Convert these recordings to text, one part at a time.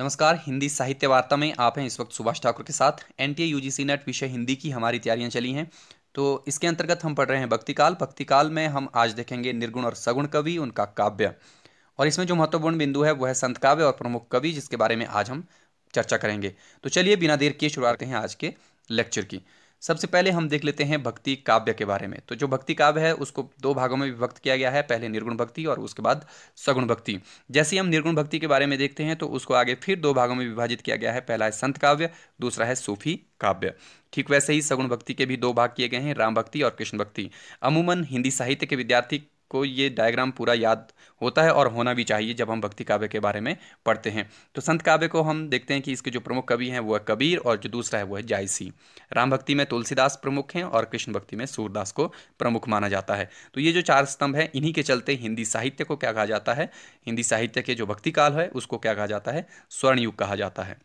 नमस्कार हिंदी साहित्य वार्ता में आप हैं इस वक्त सुभाष ठाकुर के साथ एन टी यूजीसी नेट विषय हिंदी की हमारी तैयारियां चली हैं तो इसके अंतर्गत हम पढ़ रहे हैं भक्तिकाल भक्तिकाल में हम आज देखेंगे निर्गुण और सगुण कवि उनका काव्य और इसमें जो महत्वपूर्ण बिंदु है वह संत काव्य और प्रमुख कवि जिसके बारे में आज हम चर्चा करेंगे तो चलिए बिना देर के शुरुआत हैं आज के लेक्चर की सबसे पहले हम देख लेते हैं भक्ति काव्य के बारे में तो जो भक्ति काव्य है उसको दो भागों में विभक्त किया गया है पहले निर्गुण भक्ति और उसके बाद सगुण भक्ति जैसे हम निर्गुण भक्ति के बारे में देखते हैं तो उसको आगे फिर दो भागों में विभाजित किया गया है पहला है संत काव्य दूसरा है सूफी काव्य ठीक वैसे ही सगुण भक्ति के भी दो भाग किए गए हैं राम भक्ति और कृष्ण भक्ति अमूमन हिंदी साहित्य के विद्यार्थी को ये डायग्राम पूरा याद होता है और होना भी चाहिए जब हम भक्ति काव्य के बारे में पढ़ते हैं तो संत काव्य को हम देखते हैं कि इसके जो प्रमुख कवि हैं वो है कबीर और जो दूसरा है वो है जायसी राम भक्ति में तुलसीदास प्रमुख हैं और कृष्ण भक्ति में सूरदास को प्रमुख माना जाता है तो ये जो चार स्तंभ हैं इन्हीं के चलते हिंदी साहित्य को क्या कहा जाता है हिंदी साहित्य के जो भक्ति काल है उसको क्या कहा जाता है स्वर्णयुग कहा जाता है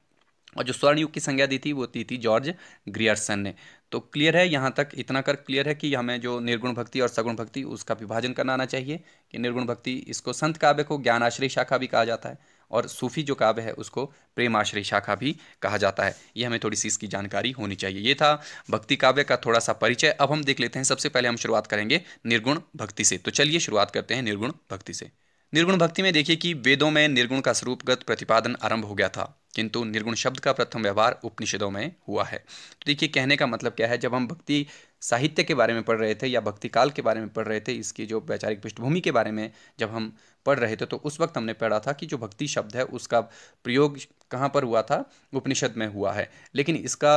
और जो स्वर्ण युग की संज्ञा दी थी वो दी थी जॉर्ज ग्रियर्सन ने तो क्लियर है यहाँ तक इतना कर क्लियर है कि हमें जो निर्गुण भक्ति और सगुण भक्ति उसका विभाजन करना आना चाहिए कि निर्गुण भक्ति इसको संत काव्य को ज्ञान आश्रय शाखा भी कहा जाता है और सूफी जो काव्य है उसको प्रेम आश्रय शाखा भी कहा जाता है ये हमें थोड़ी सी इसकी जानकारी होनी चाहिए ये था भक्ति काव्य का थोड़ा सा परिचय अब हम देख लेते हैं सबसे पहले हम शुरुआत करेंगे निर्गुण भक्ति से तो चलिए शुरुआत करते हैं निर्गुण भक्ति से निर्गुण भक्ति में देखिए कि वेदों में निर्गुण का स्वरूपगत प्रतिपादन आरंभ हो गया था किंतु निर्गुण शब्द का प्रथम व्यवहार उपनिषदों में हुआ है तो देखिए कहने का मतलब क्या है जब हम भक्ति साहित्य के बारे में पढ़ रहे थे या भक्ति काल के बारे में पढ़ रहे थे इसकी जो वैचारिक पृष्ठभूमि के बारे में जब हम पढ़ रहे थे तो उस वक्त हमने पढ़ा था कि जो भक्ति शब्द है उसका प्रयोग कहाँ पर हुआ था उपनिषद में हुआ है लेकिन इसका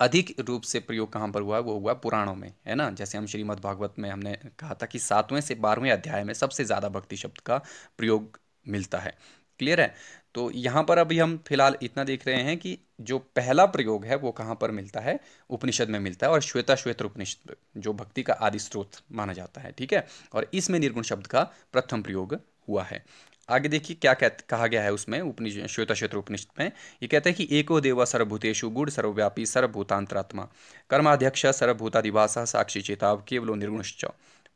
अधिक रूप से प्रयोग कहाँ पर हुआ वो हुआ पुराणों में है ना जैसे हम श्रीमद् भागवत में हमने कहा था कि सातवें से बारहवें अध्याय में सबसे ज़्यादा भक्ति शब्द का प्रयोग मिलता है क्लियर है तो यहाँ पर अभी हम फिलहाल इतना देख रहे हैं कि जो पहला प्रयोग है वो कहाँ पर मिलता है उपनिषद में मिलता है और श्वेता श्वेत उपनिषद जो भक्ति का आदि स्रोत माना जाता है ठीक है और इसमें निर्गुण शब्द का प्रथम प्रयोग हुआ है आगे देखिए क्या कह कहा गया है उसमें उपनिषद श्वेता क्षेत्र उपनिषद में ये कहते हैं कि एको देवा सर्वभूतेशु गुण सर्वव्यापी सर्वभूतांतरात्मा कर्माध्यक्ष सर्वभूतादिवास साक्षी चेताव केवलो निर्गुणश्च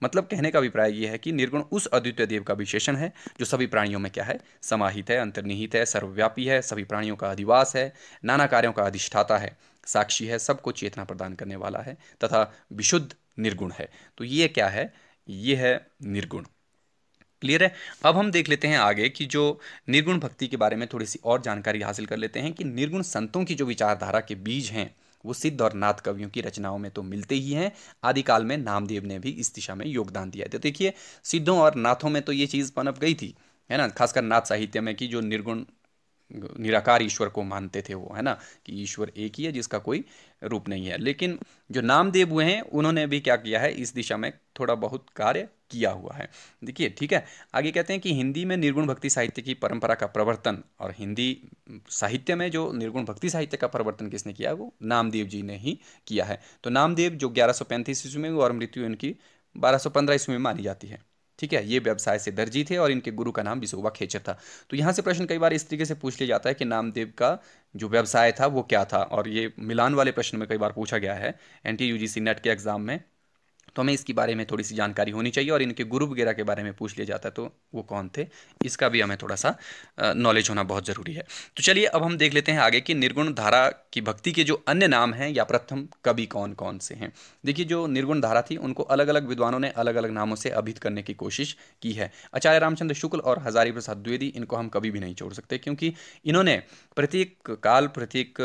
मतलब कहने का अभिप्राय यह है कि निर्गुण उस अद्वितीय देव का विशेषण है जो सभी प्राणियों में क्या है समाहित है अंतर्निहित है सर्वव्यापी है सभी प्राणियों का अधिवास है नाना कार्यों का अधिष्ठाता है साक्षी है सबको चेतना प्रदान करने वाला है तथा विशुद्ध निर्गुण है तो ये क्या है ये है निर्गुण क्लियर है अब हम देख लेते हैं आगे कि जो निर्गुण भक्ति के बारे में थोड़ी सी और जानकारी हासिल कर लेते हैं कि निर्गुण संतों की जो विचारधारा के बीज हैं वो सिद्ध और नाथ कवियों की रचनाओं में तो मिलते ही हैं आदिकाल में नामदेव ने भी इस दिशा में योगदान दिया तो देखिए सिद्धों और नाथों में तो ये चीज़ पनप गई थी है ना खासकर नाथ साहित्य में कि जो निर्गुण निराकार ईश्वर को मानते थे वो है ना कि ईश्वर एक ही है जिसका कोई रूप नहीं है लेकिन जो नामदेव हुए हैं उन्होंने भी क्या किया है इस दिशा में थोड़ा बहुत कार्य किया हुआ है देखिए ठीक है आगे कहते हैं कि हिंदी में निर्गुण भक्ति साहित्य की परंपरा का प्रवर्तन और हिंदी साहित्य में जो निर्गुण भक्ति साहित्य का प्रवर्तन किसने किया वो नामदेव जी ने ही किया है तो नामदेव जो ग्यारह सौ पैंतीस ईस्वी में और मृत्यु इनकी बारह सौ पंद्रह ईस्वी में मानी जाती है ठीक है ये व्यवसाय से दर्जी थे और इनके गुरु का नाम विशोभा खेचर था तो यहाँ से प्रश्न कई बार इस तरीके से पूछ लिया जाता है कि नामदेव का जो व्यवसाय था वो क्या था और ये मिलान वाले प्रश्न में कई बार पूछा गया है एन टी नेट के एग्जाम में तो हमें इसके बारे में थोड़ी सी जानकारी होनी चाहिए और इनके गुरु वगैरह के बारे में पूछ लिया जाता है तो वो कौन थे इसका भी हमें थोड़ा सा नॉलेज होना बहुत ज़रूरी है तो चलिए अब हम देख लेते हैं आगे कि निर्गुण धारा की भक्ति के जो अन्य नाम हैं या प्रथम कवि कौन कौन से हैं देखिए जो निर्गुण धारा थी उनको अलग अलग विद्वानों ने अलग अलग नामों से अभित करने की कोशिश की है आचार्य रामचंद्र शुक्ल और हजारी प्रसाद द्विवेदी इनको हम कभी भी नहीं छोड़ सकते क्योंकि इन्होंने प्रत्येक काल प्रत्येक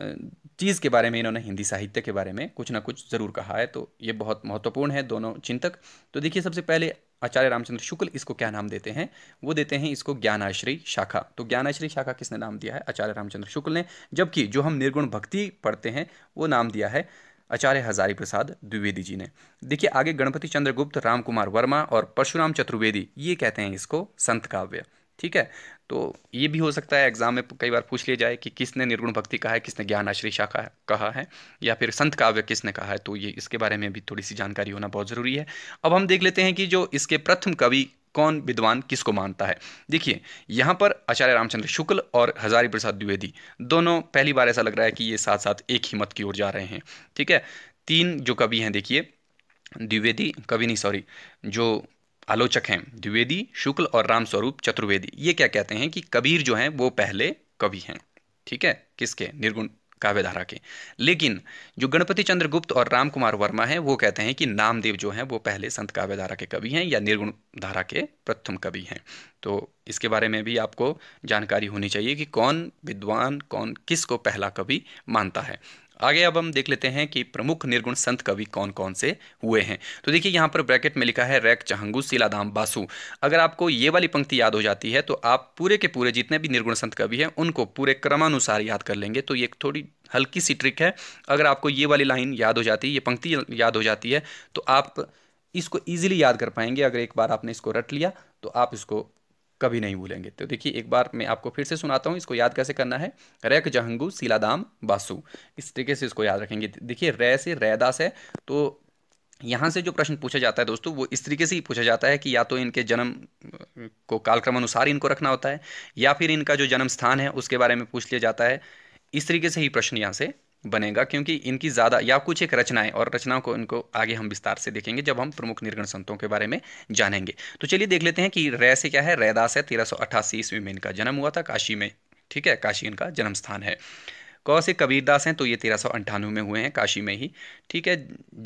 चीज़ के बारे में इन्होंने हिंदी साहित्य के बारे में कुछ ना कुछ ज़रूर कहा है तो ये बहुत महत्वपूर्ण है दोनों चिंतक तो देखिए सबसे पहले आचार्य रामचंद्र शुक्ल इसको क्या नाम देते हैं वो देते हैं इसको ज्ञानाश्री शाखा तो ज्ञानाश्री शाखा किसने नाम दिया है आचार्य रामचंद्र शुक्ल ने जबकि जो हम निर्गुण भक्ति पढ़ते हैं वो नाम दिया है आचार्य हजारी प्रसाद द्विवेदी जी ने देखिए आगे गणपति चंद्रगुप्त रामकुमार वर्मा और परशुराम चतुर्वेदी ये कहते हैं इसको संत काव्य ठीक है तो ये भी हो सकता है एग्जाम में कई बार पूछ लिया जाए कि किसने निर्गुण भक्ति कहा है किसने ज्ञान आश्री शाखा कहा है या फिर संत काव्य किसने कहा है तो ये इसके बारे में भी थोड़ी सी जानकारी होना बहुत ज़रूरी है अब हम देख लेते हैं कि जो इसके प्रथम कवि कौन विद्वान किसको मानता है देखिए यहाँ पर आचार्य रामचंद्र शुक्ल और हजारी प्रसाद द्विवेदी दोनों पहली बार ऐसा लग रहा है कि ये साथ साथ एक ही मत की ओर जा रहे हैं ठीक है तीन जो कवि हैं देखिए द्विवेदी कवि नहीं सॉरी जो आलोचक हैं द्विवेदी शुक्ल और राम स्वरूप चतुर्वेदी ये क्या कहते हैं कि कबीर जो हैं वो पहले कवि हैं ठीक है किसके निर्गुण काव्यधारा के लेकिन जो गणपति चंद्र गुप्त और राम कुमार वर्मा हैं वो कहते हैं कि नामदेव जो हैं वो पहले संत काव्यधारा के कवि हैं या निर्गुण धारा के प्रथम कवि हैं तो इसके बारे में भी आपको जानकारी होनी चाहिए कि कौन विद्वान कौन किस को पहला कवि मानता है आगे अब हम देख लेते हैं कि प्रमुख निर्गुण संत कवि कौन कौन से हुए हैं तो देखिए यहाँ पर ब्रैकेट में लिखा है रैक चहंगू सिलाधाम बासु अगर आपको ये वाली पंक्ति याद हो जाती है तो आप पूरे के पूरे जितने भी निर्गुण संत कवि हैं उनको पूरे क्रमानुसार याद कर लेंगे तो ये थोड़ी हल्की सी ट्रिक है अगर आपको ये वाली लाइन याद हो जाती है ये पंक्ति याद हो जाती है तो आप इसको ईजिली याद कर पाएंगे अगर एक बार आपने इसको रट लिया तो आप इसको कभी नहीं भूलेंगे तो देखिए एक बार मैं आपको फिर से सुनाता हूँ इसको याद कैसे करना है रैक जहंगू सीलादाम बासु इस तरीके से इसको याद रखेंगे देखिए रै से रैदास है तो यहाँ से जो प्रश्न पूछा जाता है दोस्तों वो इस तरीके से ही पूछा जाता है कि या तो इनके जन्म को कालक्रम अनुसार इनको रखना होता है या फिर इनका जो जन्म स्थान है उसके बारे में पूछ लिया जाता है इस तरीके से ही प्रश्न यहाँ से बनेगा क्योंकि इनकी ज़्यादा या कुछ एक रचनाएं और रचनाओं को इनको आगे हम विस्तार से देखेंगे जब हम प्रमुख निर्गण संतों के बारे में जानेंगे तो चलिए देख लेते हैं कि रय से क्या है रैदास है तेरह सौ अट्ठासी ईस्वी में इनका जन्म हुआ था काशी में ठीक है काशी इनका जन्म स्थान है कौ से कबीरदास हैं तो ये तेरह सौ अंठानवे में हुए हैं काशी में ही ठीक है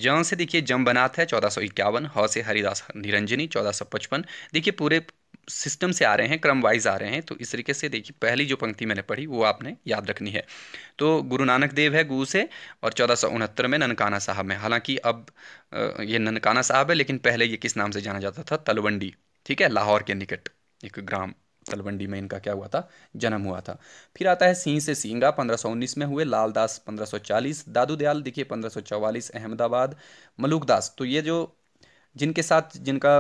ज से देखिए जम बनाथ है चौदह सौ इक्यावन ह से हरिदास निरंजनी चौदह सौ पचपन देखिए पूरे सिस्टम से आ रहे हैं क्रम वाइज आ रहे हैं तो इस तरीके से देखिए पहली जो पंक्ति मैंने पढ़ी वो आपने याद रखनी है तो गुरु नानक देव है गु से और चौदह में ननकाना साहब में हालांकि अब ये ननकाना साहब है लेकिन पहले ये किस नाम से जाना जाता था तलवंडी ठीक है लाहौर के निकट एक ग्राम तलवंडी में इनका क्या हुआ था जन्म हुआ था फिर आता है सिंह से सिंगा 1519 में हुए लालदास 1540 दादू दयाल देखिए 1544 अहमदाबाद मलुकदास तो ये जो जिनके साथ जिनका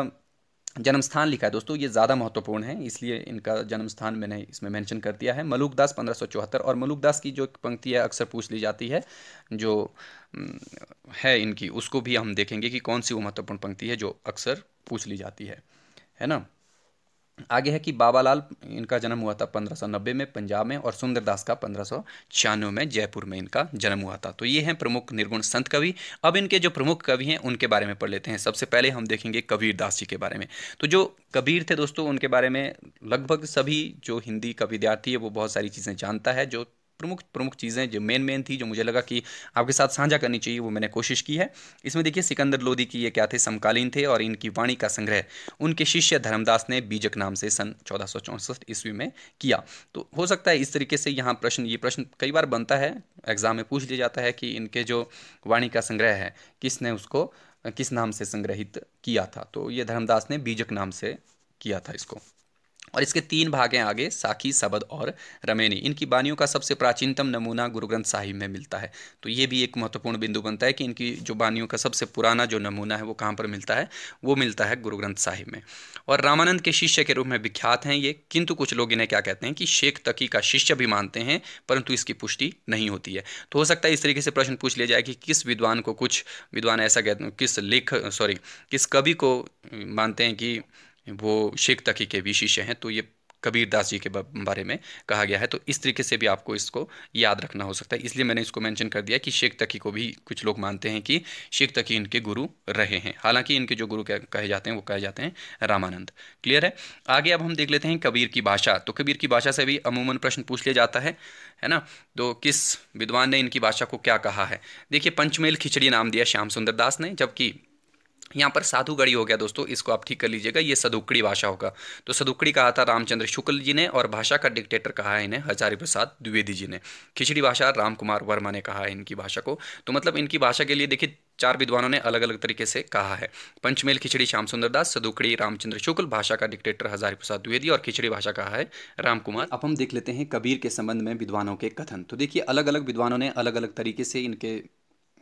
जन्म स्थान लिखा है दोस्तों ये ज़्यादा महत्वपूर्ण है इसलिए इनका जन्म स्थान मैंने इसमें मेंशन कर दिया है मलुकदास पंद्रह सौ चौहत्तर और मलुकदास की जो पंक्ति है अक्सर पूछ ली जाती है जो है इनकी उसको भी हम देखेंगे कि कौन सी वो महत्वपूर्ण पंक्ति है जो अक्सर पूछ ली जाती है है ना आगे है कि बाबा लाल इनका जन्म हुआ था 1590 में पंजाब में और सुंदरदास का पंद्रह में जयपुर में इनका जन्म हुआ था तो ये हैं प्रमुख निर्गुण संत कवि अब इनके जो प्रमुख कवि हैं उनके बारे में पढ़ लेते हैं सबसे पहले हम देखेंगे कबीरदास जी के बारे में तो जो कबीर थे दोस्तों उनके बारे में लगभग सभी जो हिंदी का विद्यार्थी है वो बहुत सारी चीज़ें जानता है जो प्रमुख प्रमुख चीज़ें जो मेन मेन थी जो मुझे लगा कि आपके साथ साझा करनी चाहिए वो मैंने कोशिश की है इसमें देखिए सिकंदर लोधी की ये क्या थे समकालीन थे और इनकी वाणी का संग्रह उनके शिष्य धर्मदास ने बीजक नाम से सन चौदह ईस्वी में किया तो हो सकता है इस तरीके से यहाँ प्रश्न ये प्रश्न कई बार बनता है एग्जाम में पूछ लिया जाता है कि इनके जो वाणी का संग्रह है किसने उसको किस नाम से संग्रहित किया था तो ये धर्मदास ने बीजक नाम से किया था इसको और इसके तीन भाग हैं आगे साखी सबद और रमेनी इनकी बानियों का सबसे प्राचीनतम नमूना गुरु ग्रंथ साहिब में मिलता है तो ये भी एक महत्वपूर्ण बिंदु बनता है कि इनकी जो बानियों का सबसे पुराना जो नमूना है वो कहाँ पर मिलता है वो मिलता है गुरु ग्रंथ साहिब में और रामानंद के शिष्य के रूप में विख्यात हैं ये किंतु कुछ लोग इन्हें क्या कहते हैं कि शेख तकी का शिष्य भी मानते हैं परंतु इसकी पुष्टि नहीं होती है तो हो सकता है इस तरीके से प्रश्न पूछ लिया जाए कि किस विद्वान को कुछ विद्वान ऐसा कहते हैं किस लेख सॉरी किस कवि को मानते हैं कि वो शेख तकी के भी शिष्य हैं तो ये कबीर दास जी के बारे में कहा गया है तो इस तरीके से भी आपको इसको याद रखना हो सकता है इसलिए मैंने इसको मेंशन कर दिया कि शेख तकी को भी कुछ लोग मानते हैं कि शेख तकी इनके गुरु रहे हैं हालांकि इनके जो गुरु कहे जाते हैं वो कहे जाते हैं रामानंद क्लियर है आगे अब हम देख लेते हैं कबीर की भाषा तो कबीर की भाषा से भी अमूमन प्रश्न पूछ लिया जाता है है ना तो किस विद्वान ने इनकी भाषा को क्या कहा है देखिए पंचमेल खिचड़ी नाम दिया श्याम सुंदर दास ने जबकि यहाँ पर साधुगढ़ी हो गया दोस्तों इसको आप ठीक कर लीजिएगा ये सदुकड़ी भाषा होगा तो सदुकड़ी कहा था रामचंद्र शुक्ल जी ने और भाषा का डिक्टेटर कहा है इन्हें हजारी प्रसाद द्विवेदी जी ने खिचड़ी भाषा राम कुमार वर्मा ने कहा है इनकी भाषा को तो मतलब इनकी भाषा के लिए देखिए चार विद्वानों ने अलग अलग तरीके से कहा है पंचमेल खिचड़ी श्याम सुंदर दास सदुकड़ी रामचंद्र शुक्ल भाषा का डिक्टेटर हजारी प्रसाद द्विवेदी और खिचड़ी भाषा कहा है रामकुमार अब हम देख लेते हैं कबीर के संबंध में विद्वानों के कथन तो देखिए अलग अलग विद्वानों ने अलग अलग तरीके से इनके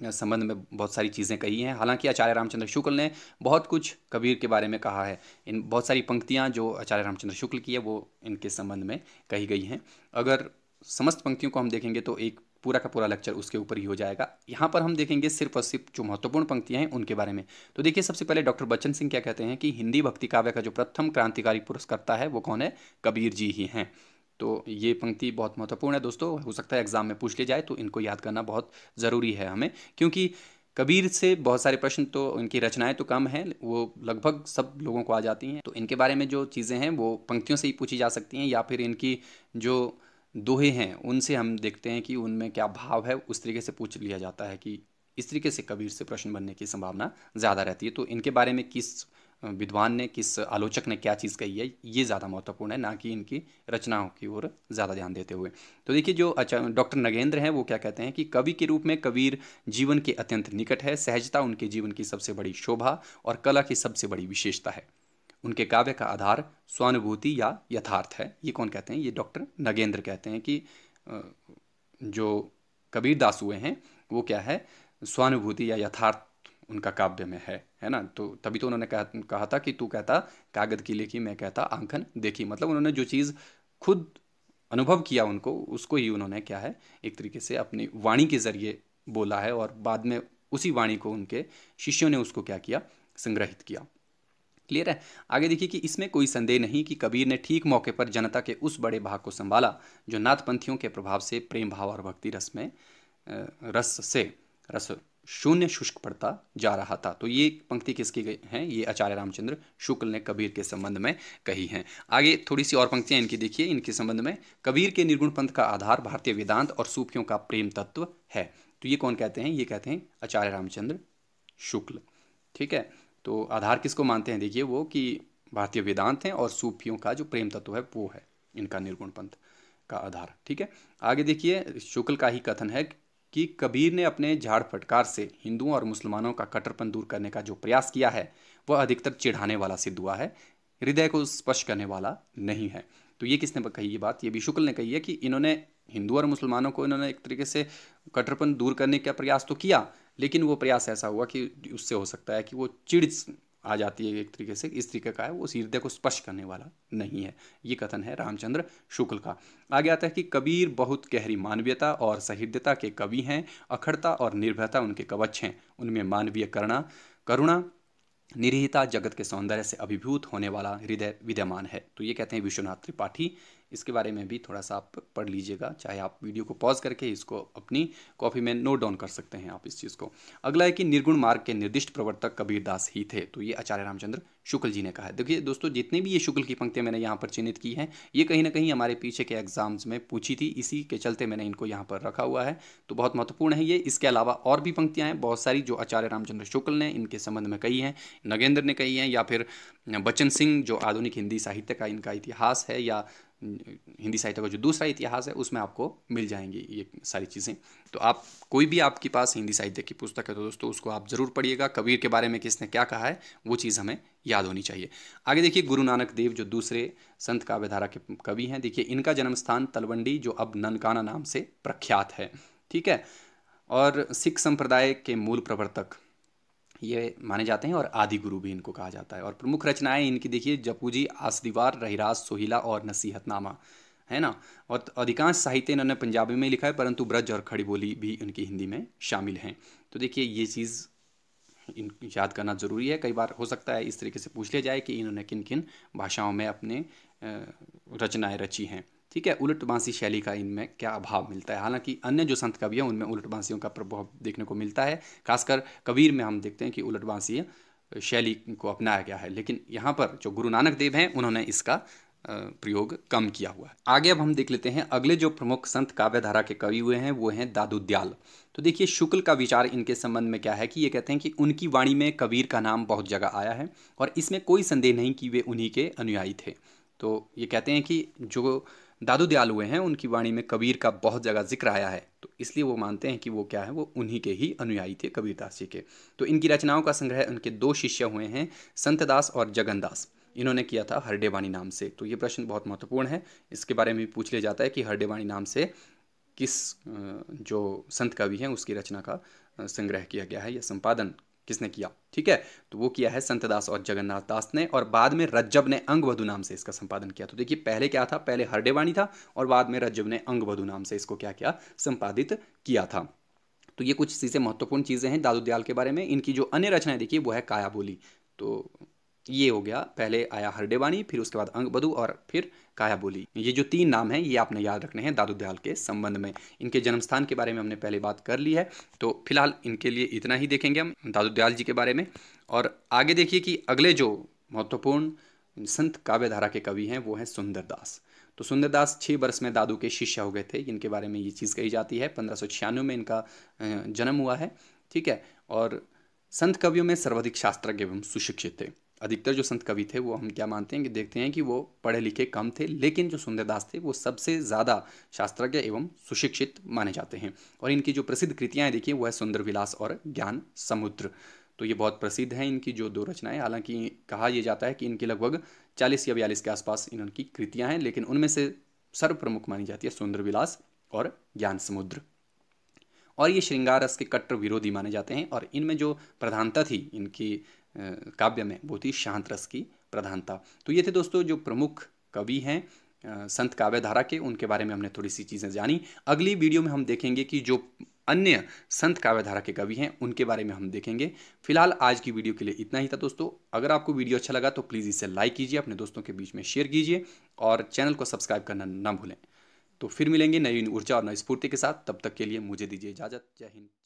संबंध में बहुत सारी चीज़ें कही हैं हालांकि आचार्य रामचंद्र शुक्ल ने बहुत कुछ कबीर के बारे में कहा है इन बहुत सारी पंक्तियां जो आचार्य रामचंद्र शुक्ल की है वो इनके संबंध में कही गई हैं अगर समस्त पंक्तियों को हम देखेंगे तो एक पूरा का पूरा लेक्चर उसके ऊपर ही हो जाएगा यहाँ पर हम देखेंगे सिर्फ और सिर्फ जो महत्वपूर्ण पंक्तियाँ हैं उनके बारे में तो देखिए सबसे पहले डॉक्टर बच्चन सिंह क्या कहते हैं कि हिंदी भक्ति काव्य का जो प्रथम क्रांतिकारी पुरस्कर्ता है वो कौन है कबीर जी ही हैं तो ये पंक्ति बहुत महत्वपूर्ण है दोस्तों हो सकता है एग्ज़ाम में पूछ ली जाए तो इनको याद करना बहुत ज़रूरी है हमें क्योंकि कबीर से बहुत सारे प्रश्न तो इनकी रचनाएं तो कम हैं वो लगभग सब लोगों को आ जाती हैं तो इनके बारे में जो चीज़ें हैं वो पंक्तियों से ही पूछी जा सकती हैं या फिर इनकी जो दोहे हैं उनसे हम देखते हैं कि उनमें क्या भाव है उस तरीके से पूछ लिया जाता है कि इस तरीके से कबीर से प्रश्न बनने की संभावना ज़्यादा रहती है तो इनके बारे में किस विद्वान ने किस आलोचक ने क्या चीज़ कही है ये ज़्यादा महत्वपूर्ण है ना कि इनकी रचनाओं की ओर ज़्यादा ध्यान देते हुए तो देखिए जो अच्छा डॉक्टर नगेंद्र हैं वो क्या कहते हैं कि कवि के रूप में कबीर जीवन के अत्यंत निकट है सहजता उनके जीवन की सबसे बड़ी शोभा और कला की सबसे बड़ी विशेषता है उनके काव्य का आधार स्वानुभूति या यथार्थ है ये कौन कहते हैं ये डॉक्टर नगेंद्र कहते हैं कि जो कबीर दास हुए हैं वो क्या है स्वानुभूति या यथार्थ उनका काव्य में है है ना तो तभी तो उन्होंने कहा कहा था कि तू कहता कागद की लिखी मैं कहता आंखन देखी मतलब उन्होंने जो चीज़ खुद अनुभव किया उनको उसको ही उन्होंने क्या है एक तरीके से अपनी वाणी के ज़रिए बोला है और बाद में उसी वाणी को उनके शिष्यों ने उसको क्या किया संग्रहित किया क्लियर है आगे देखिए कि इसमें कोई संदेह नहीं कि कबीर ने ठीक मौके पर जनता के उस बड़े भाग को संभाला जो नाथपंथियों के प्रभाव से प्रेम भाव और भक्ति रस में रस से रस शून्य शुष्क पड़ता जा रहा था तो ये पंक्ति किसकी है ये आचार्य रामचंद्र शुक्ल ने कबीर के संबंध में कही हैं आगे थोड़ी सी और पंक्तियाँ इनकी देखिए इनके संबंध में कबीर के निर्गुण पंथ का आधार भारतीय वेदांत और सूफियों का प्रेम तत्व है तो ये कौन कहते हैं ये कहते हैं आचार्य रामचंद्र शुक्ल ठीक है तो आधार किसको मानते हैं देखिए वो कि भारतीय वेदांत हैं और सूफियों का जो प्रेम तत्व है वो है इनका निर्गुण पंथ का आधार ठीक है आगे देखिए शुक्ल का ही कथन है कि कबीर ने अपने झाड़ फटकार से हिंदुओं और मुसलमानों का कट्टरपन दूर करने का जो प्रयास किया है वह अधिकतर चिढ़ाने वाला सिद्ध हुआ है हृदय को स्पर्श करने वाला नहीं है तो ये किसने कही ये बात ये भी शुक्ल ने कही है कि इन्होंने हिंदू और मुसलमानों को इन्होंने एक तरीके से कट्टरपन दूर करने का प्रयास तो किया लेकिन वो प्रयास ऐसा हुआ कि उससे हो सकता है कि वो चिड़ आ जाती है एक तरीके से इस तरीके का है वो हृदय को स्पर्श करने वाला नहीं है ये कथन है रामचंद्र शुक्ल का आगे आता है कि कबीर बहुत गहरी मानवीयता और सहृदयता के कवि हैं अखड़ता और निर्भयता उनके कवच हैं उनमें मानवीय करुणा करुणा निरीहता जगत के सौंदर्य से अभिभूत होने वाला हृदय विद्यमान है तो ये कहते हैं विश्वनाथ त्रिपाठी इसके बारे में भी थोड़ा सा आप पढ़ लीजिएगा चाहे आप वीडियो को पॉज करके इसको अपनी कॉपी में नोट डाउन कर सकते हैं आप इस चीज़ को अगला है कि निर्गुण मार्ग के निर्दिष्ट प्रवर्तक कबीरदास ही थे तो ये आचार्य रामचंद्र शुक्ल जी ने कहा है देखिए दोस्तों जितने भी ये शुक्ल की पंक्तियाँ मैंने यहाँ पर चिन्हित की हैं ये कहीं ना कहीं हमारे पीछे के एग्जाम्स में पूछी थी इसी के चलते मैंने इनको यहाँ पर रखा हुआ है तो बहुत महत्वपूर्ण है ये इसके अलावा और भी पंक्तियाँ हैं बहुत सारी जो आचार्य रामचंद्र शुक्ल ने इनके संबंध में कही हैं नगेंद्र ने कही हैं या फिर बच्चन सिंह जो आधुनिक हिंदी साहित्य का इनका इतिहास है या हिंदी साहित्य का जो दूसरा इतिहास है उसमें आपको मिल जाएंगी ये सारी चीज़ें तो आप कोई भी आपके पास हिंदी साहित्य की पुस्तक है तो दोस्तों उसको आप ज़रूर पढ़िएगा कबीर के बारे में किसने क्या कहा है वो चीज़ हमें याद होनी चाहिए आगे देखिए गुरु नानक देव जो दूसरे संत काव्यधारा के कवि हैं देखिए इनका जन्म स्थान तलवंडी जो अब ननकाना नाम से प्रख्यात है ठीक है और सिख संप्रदाय के मूल प्रवर्तक ये माने जाते हैं और आदि गुरु भी इनको कहा जाता है और प्रमुख रचनाएं इनकी देखिए जपूजी आसदीवार रहीराज सोहिला और नसीहतनामा है ना और अधिकांश साहित्य इन्होंने पंजाबी में लिखा है परंतु ब्रज और खड़ी बोली भी इनकी हिंदी में शामिल हैं तो देखिए ये चीज़ इन याद करना ज़रूरी है कई बार हो सकता है इस तरीके से पूछ लिया जाए कि इन्होंने किन किन भाषाओं में अपने रचनाएं रची हैं ठीक है बांसी शैली का इनमें क्या अभाव मिलता है हालांकि अन्य जो संत कवि हैं उनमें बांसियों का प्रभाव देखने को मिलता है खासकर कबीर में हम देखते हैं कि बांसी शैली को अपनाया गया है लेकिन यहाँ पर जो गुरु नानक देव हैं उन्होंने इसका प्रयोग कम किया हुआ है आगे अब हम देख लेते हैं अगले जो प्रमुख संत काव्यधारा के कवि हुए हैं वो हैं दादू दयाल तो देखिए शुक्ल का विचार इनके संबंध में क्या है कि ये कहते हैं कि उनकी वाणी में कबीर का नाम बहुत जगह आया है और इसमें कोई संदेह नहीं कि वे उन्हीं के अनुयायी थे तो ये कहते हैं कि जो दादू दयाल हुए हैं उनकी वाणी में कबीर का बहुत जगह जिक्र आया है तो इसलिए वो मानते हैं कि वो क्या है वो उन्हीं के ही अनुयायी थे कबीरदास जी के तो इनकी रचनाओं का संग्रह उनके दो शिष्य हुए हैं संतदास और जगनदास इन्होंने किया था हरडेवाणी नाम से तो ये प्रश्न बहुत महत्वपूर्ण है इसके बारे में भी पूछ लिया जाता है कि हरडेवाणी नाम से किस जो संत कवि हैं उसकी रचना का संग्रह किया गया है या संपादन किसने किया ठीक है तो वो किया है संतदास और जगन्नाथ दास ने और बाद में रज्जब ने अंगवधु नाम से इसका संपादन किया तो देखिए पहले क्या था पहले हरडेवाणी था और बाद में रज्जब ने अंगवधु नाम से इसको क्या किया संपादित किया था तो ये कुछ चीज़ें महत्वपूर्ण चीज़ें हैं दादू दयाल के बारे में इनकी जो अन्य रचनाएं देखिए वो है काया बोली तो ये हो गया पहले आया हरडेवाणी फिर उसके बाद अंगवधु और फिर काया बोली ये जो तीन नाम हैं ये आपने याद रखने हैं दादू दयाल के संबंध में इनके जन्म स्थान के बारे में हमने पहले बात कर ली है तो फिलहाल इनके लिए इतना ही देखेंगे हम दादू दयाल जी के बारे में और आगे देखिए कि अगले जो महत्वपूर्ण संत काव्यधारा के कवि हैं वो हैं सुंदरदास तो सुंदरदास छः वर्ष में दादू के शिष्य हो गए थे इनके बारे में ये चीज़ कही जाती है पंद्रह में इनका जन्म हुआ है ठीक है और संत कवियों में सर्वाधिक शास्त्रज्ञ एवं सुशिक्षित थे अधिकतर जो संत कवि थे वो हम क्या मानते हैं कि देखते हैं कि वो पढ़े लिखे कम थे लेकिन जो सुंदरदास थे वो सबसे ज़्यादा शास्त्रज्ञ एवं सुशिक्षित माने जाते हैं और इनकी जो प्रसिद्ध कृतियाँ देखिए वह सुंदर विलास और ज्ञान समुद्र तो ये बहुत प्रसिद्ध हैं इनकी जो दो रचनाएं हालांकि कहा यह जाता है कि इनकी लगभग चालीस या बयालीस के आसपास इनकी कृतियाँ हैं लेकिन उनमें से सर्वप्रमुख मानी जाती है सुंदर विलास और ज्ञान समुद्र और ये श्रृंगार रस के कट्टर विरोधी माने जाते हैं और इनमें जो प्रधानता थी इनकी काव्य में बहुत ही शांत रस की प्रधानता तो ये थे दोस्तों जो प्रमुख कवि हैं संत काव्य धारा के उनके बारे में हमने थोड़ी सी चीज़ें जानी अगली वीडियो में हम देखेंगे कि जो अन्य संत काव्यधारा के कवि हैं उनके बारे में हम देखेंगे फिलहाल आज की वीडियो के लिए इतना ही था दोस्तों अगर आपको वीडियो अच्छा लगा तो प्लीज़ इसे लाइक कीजिए अपने दोस्तों के बीच में शेयर कीजिए और चैनल को सब्सक्राइब करना ना भूलें तो फिर मिलेंगे नई ऊर्जा और नई स्फूर्ति के साथ तब तक के लिए मुझे दीजिए इजाज़त जय हिंद